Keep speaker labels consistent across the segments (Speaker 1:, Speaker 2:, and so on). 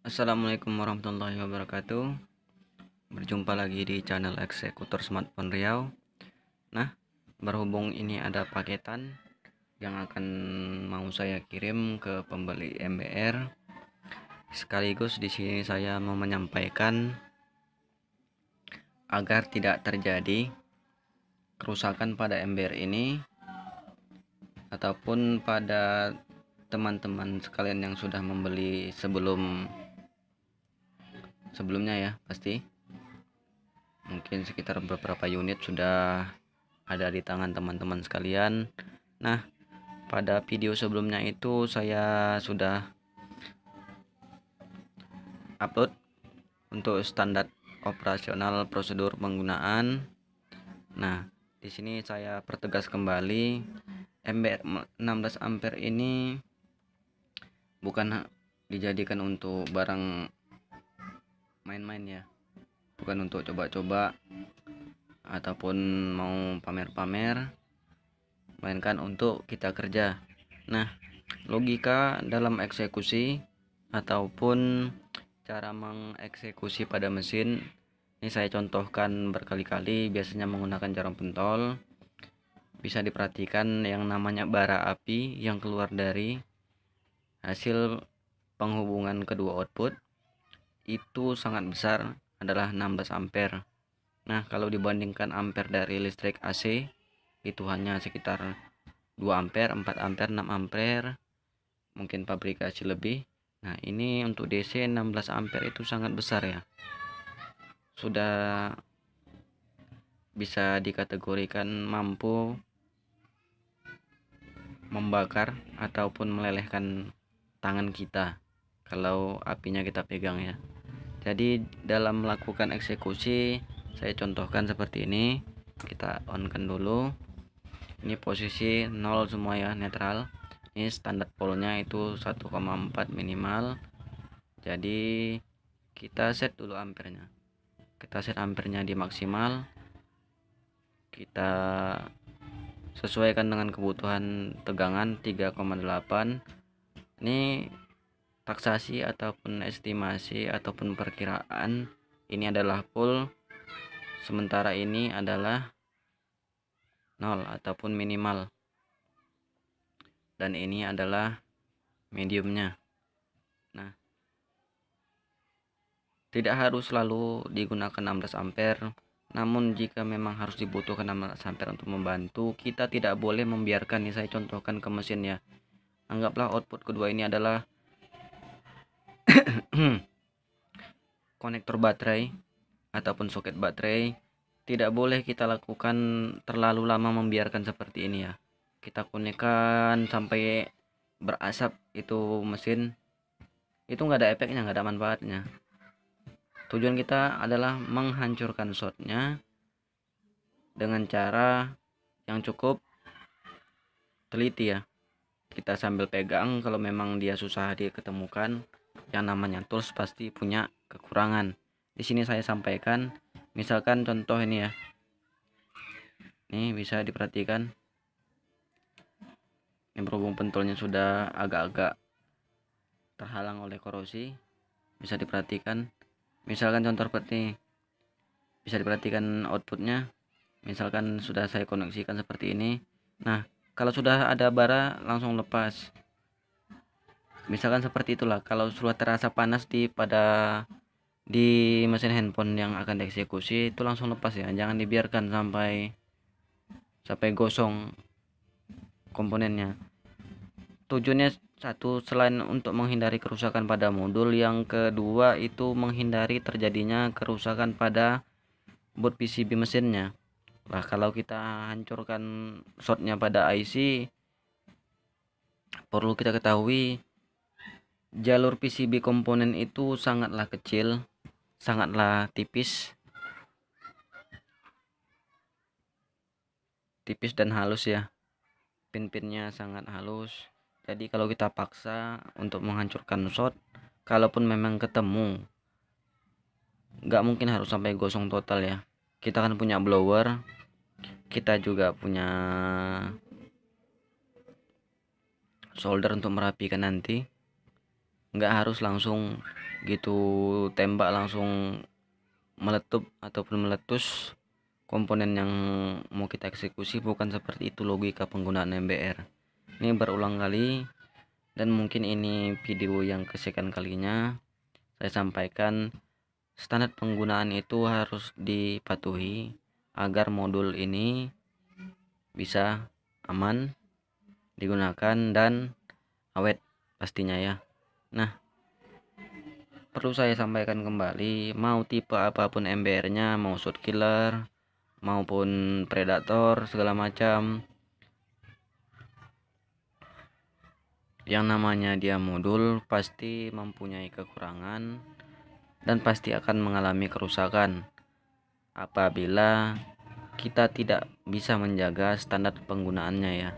Speaker 1: Assalamualaikum warahmatullahi wabarakatuh Berjumpa lagi di channel eksekutor smartphone Riau Nah berhubung ini ada paketan yang akan mau saya kirim ke pembeli MBR sekaligus di sini saya mau menyampaikan agar tidak terjadi kerusakan pada MBR ini ataupun pada teman-teman sekalian yang sudah membeli sebelum sebelumnya ya pasti mungkin sekitar beberapa unit sudah ada di tangan teman-teman sekalian nah pada video sebelumnya itu saya sudah upload untuk standar operasional prosedur penggunaan. Nah, di sini saya pertegas kembali MBR 16 ampere ini bukan dijadikan untuk barang main-main ya bukan untuk coba-coba ataupun mau pamer-pamer melainkan untuk kita kerja nah logika dalam eksekusi ataupun cara mengeksekusi pada mesin ini saya contohkan berkali-kali biasanya menggunakan jarum pentol bisa diperhatikan yang namanya bara api yang keluar dari hasil penghubungan kedua output itu sangat besar adalah 16 ampere nah kalau dibandingkan ampere dari listrik AC itu hanya sekitar 2 ampere 4 ampere 6 ampere mungkin pabrik AC lebih nah ini untuk DC 16 ampere itu sangat besar ya sudah bisa dikategorikan mampu membakar ataupun melelehkan tangan kita kalau apinya kita pegang ya jadi dalam melakukan eksekusi saya contohkan seperti ini kita on kan dulu ini posisi nol semua ya netral ini standar polnya itu 1,4 minimal jadi kita set dulu ampernya kita set ampernya di maksimal kita sesuaikan dengan kebutuhan tegangan 3,8 ini taksasi ataupun estimasi ataupun perkiraan ini adalah full sementara ini adalah nol ataupun minimal dan ini adalah mediumnya nah tidak harus selalu digunakan 16 ampere namun jika memang harus dibutuhkan 16 ampere untuk membantu kita tidak boleh membiarkan nih saya contohkan ke mesin ya anggaplah output kedua ini adalah Hmm. konektor baterai ataupun soket baterai tidak boleh kita lakukan terlalu lama membiarkan seperti ini ya kita konekkan sampai berasap itu mesin itu nggak ada efeknya nggak ada manfaatnya tujuan kita adalah menghancurkan shortnya dengan cara yang cukup teliti ya kita sambil pegang kalau memang dia susah diketemukan yang namanya tools pasti punya kekurangan. Di sini saya sampaikan, misalkan contoh ini ya. Ini bisa diperhatikan. Ini berhubung pentulnya sudah agak-agak terhalang oleh korosi, bisa diperhatikan. Misalkan contoh seperti Bisa diperhatikan outputnya. Misalkan sudah saya koneksikan seperti ini. Nah, kalau sudah ada bara langsung lepas misalkan seperti itulah kalau sudah terasa panas di pada di mesin handphone yang akan dieksekusi itu langsung lepas ya jangan dibiarkan sampai sampai gosong komponennya tujuannya satu selain untuk menghindari kerusakan pada modul yang kedua itu menghindari terjadinya kerusakan pada board PCB mesinnya lah kalau kita hancurkan shortnya pada IC perlu kita ketahui jalur PCB komponen itu sangatlah kecil sangatlah tipis tipis dan halus ya pin-pinnya sangat halus jadi kalau kita paksa untuk menghancurkan shot kalaupun memang ketemu nggak mungkin harus sampai gosong total ya kita kan punya blower kita juga punya solder untuk merapikan nanti nggak harus langsung gitu tembak langsung meletup ataupun meletus komponen yang mau kita eksekusi bukan seperti itu logika penggunaan MBR ini berulang kali dan mungkin ini video yang kesekian kalinya saya sampaikan standar penggunaan itu harus dipatuhi agar modul ini bisa aman digunakan dan awet pastinya ya Nah, perlu saya sampaikan kembali, mau tipe apapun MBR-nya, mau shoot killer maupun predator segala macam. Yang namanya dia modul pasti mempunyai kekurangan dan pasti akan mengalami kerusakan apabila kita tidak bisa menjaga standar penggunaannya ya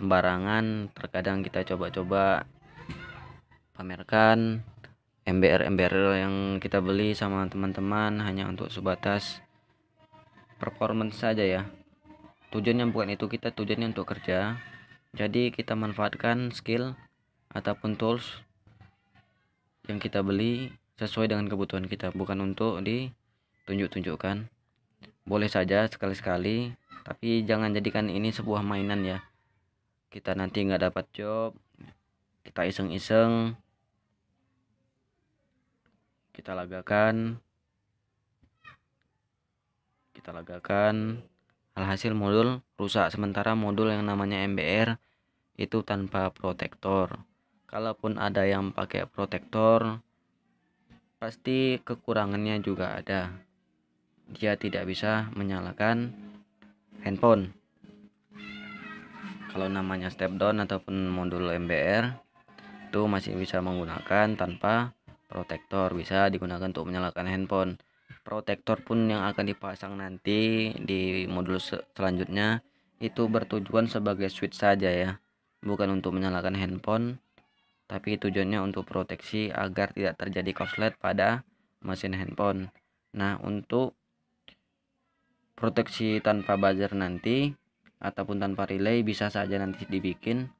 Speaker 1: sembarangan terkadang kita coba-coba pamerkan MBR-MBR yang kita beli sama teman-teman hanya untuk sebatas performance saja ya tujuannya bukan itu kita tujuannya untuk kerja jadi kita manfaatkan skill ataupun tools yang kita beli sesuai dengan kebutuhan kita bukan untuk ditunjuk-tunjukkan boleh saja sekali-sekali tapi jangan jadikan ini sebuah mainan ya kita nanti nggak dapat job kita iseng-iseng kita lagakan kita lagakan alhasil modul rusak sementara modul yang namanya MBR itu tanpa protektor kalaupun ada yang pakai protektor pasti kekurangannya juga ada dia tidak bisa menyalakan handphone kalau namanya step down ataupun modul MBR itu masih bisa menggunakan tanpa protektor bisa digunakan untuk menyalakan handphone protektor pun yang akan dipasang nanti di modul selanjutnya itu bertujuan sebagai switch saja ya bukan untuk menyalakan handphone tapi tujuannya untuk proteksi agar tidak terjadi korslet pada mesin handphone nah untuk proteksi tanpa buzzer nanti ataupun tanpa relay bisa saja nanti dibikin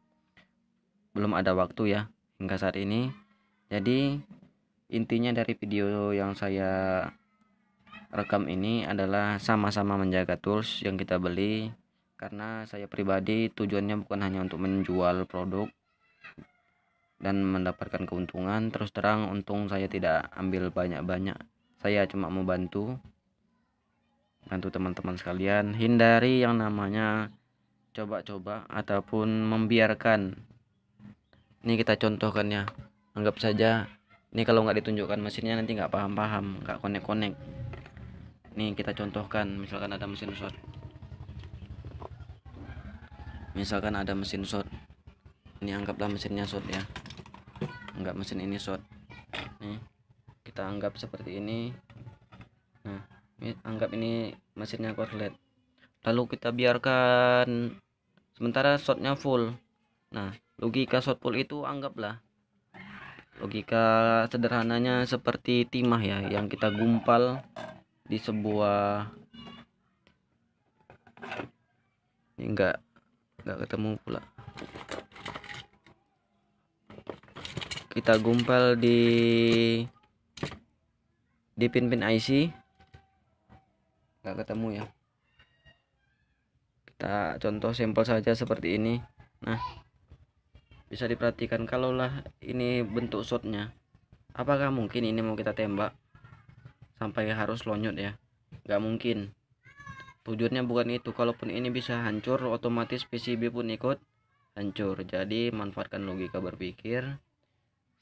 Speaker 1: belum ada waktu ya hingga saat ini jadi intinya dari video yang saya rekam ini adalah sama-sama menjaga tools yang kita beli karena saya pribadi tujuannya bukan hanya untuk menjual produk dan mendapatkan keuntungan terus terang untung saya tidak ambil banyak-banyak saya cuma mau bantu bantu teman-teman sekalian hindari yang namanya coba-coba ataupun membiarkan ini kita contohkan ya anggap saja ini kalau nggak ditunjukkan mesinnya nanti nggak paham-paham nggak konek-konek. ini kita contohkan misalkan ada mesin short misalkan ada mesin short ini anggaplah mesinnya short ya Nggak mesin ini short nih kita anggap seperti ini nah anggap ini mesinnya korslet lalu kita biarkan sementara shotnya full nah logika shot full itu anggaplah logika sederhananya seperti timah ya yang kita gumpal di sebuah ini enggak enggak ketemu pula kita gumpal di di pin pin IC enggak ketemu ya kita contoh sampel saja seperti ini nah bisa diperhatikan kalaulah ini bentuk shotnya apakah mungkin ini mau kita tembak sampai harus lonyot ya nggak mungkin tujuannya bukan itu kalaupun ini bisa hancur otomatis PCB pun ikut hancur jadi manfaatkan logika berpikir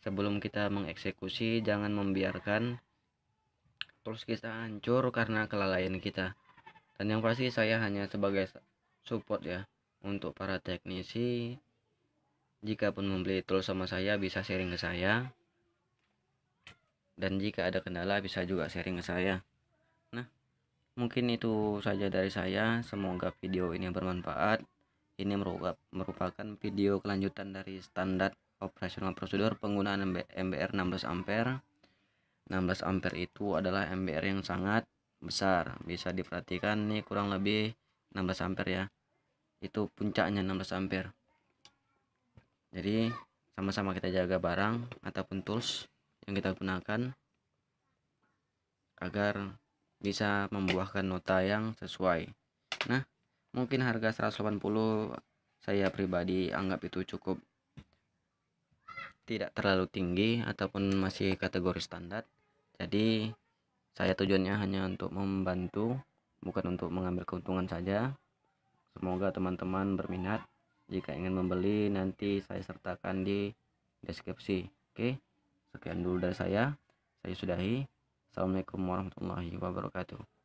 Speaker 1: sebelum kita mengeksekusi jangan membiarkan terus kita hancur karena kelalaian kita dan yang pasti saya hanya sebagai support ya untuk para teknisi jika pun membeli tool sama saya bisa sharing ke saya dan jika ada kendala bisa juga sharing ke saya nah mungkin itu saja dari saya semoga video ini bermanfaat ini merupakan video kelanjutan dari standar operasional prosedur penggunaan MBR 16 ampere 16 ampere itu adalah MBR yang sangat besar bisa diperhatikan nih kurang lebih 16 ampere ya itu puncaknya 16 ampere jadi sama-sama kita jaga barang ataupun tools yang kita gunakan agar bisa membuahkan nota yang sesuai nah mungkin harga 180 saya pribadi anggap itu cukup tidak terlalu tinggi ataupun masih kategori standar jadi saya tujuannya hanya untuk membantu bukan untuk mengambil keuntungan saja semoga teman-teman berminat jika ingin membeli nanti saya sertakan di deskripsi oke sekian dulu dari saya saya sudahi assalamualaikum warahmatullahi wabarakatuh